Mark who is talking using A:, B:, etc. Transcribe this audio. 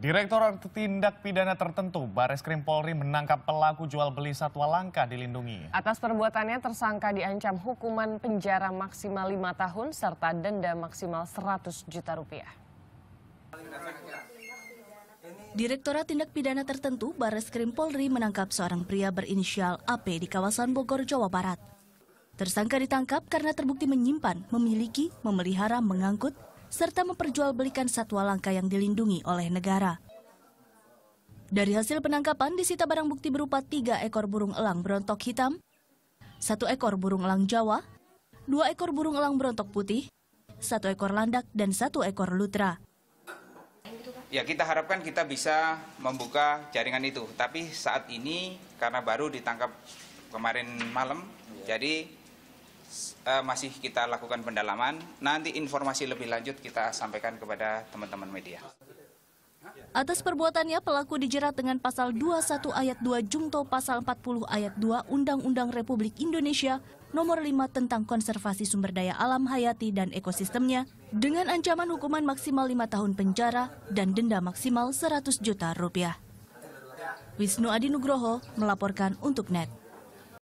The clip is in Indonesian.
A: Direktorat Tindak Pidana Tertentu Baris Krim Polri menangkap pelaku jual beli satwa langka dilindungi.
B: Atas perbuatannya tersangka diancam hukuman penjara maksimal 5 tahun serta denda maksimal 100 juta rupiah.
C: Direktorat Tindak Pidana Tertentu Baris Krim Polri menangkap seorang pria berinisial AP di kawasan Bogor, Jawa Barat. Tersangka ditangkap karena terbukti menyimpan, memiliki, memelihara, mengangkut, serta memperjualbelikan satwa langka yang dilindungi oleh negara. Dari hasil penangkapan disita barang bukti berupa tiga ekor burung elang berontok hitam, satu ekor burung elang Jawa, dua ekor burung elang berontok putih, satu ekor landak, dan satu ekor lutra.
D: Ya kita harapkan kita bisa membuka jaringan itu, tapi saat ini karena baru ditangkap kemarin malam, iya. jadi uh, masih kita lakukan pendalaman. Nanti informasi lebih lanjut kita sampaikan kepada teman-teman media.
C: Atas perbuatannya, pelaku dijerat dengan pasal 21 ayat 2 Jungto pasal 40 ayat 2 Undang-Undang Republik Indonesia nomor 5 tentang konservasi sumber daya alam hayati dan ekosistemnya dengan ancaman hukuman maksimal 5 tahun penjara dan denda maksimal 100 juta rupiah. Wisnu Adi Nugroho melaporkan untuk NET.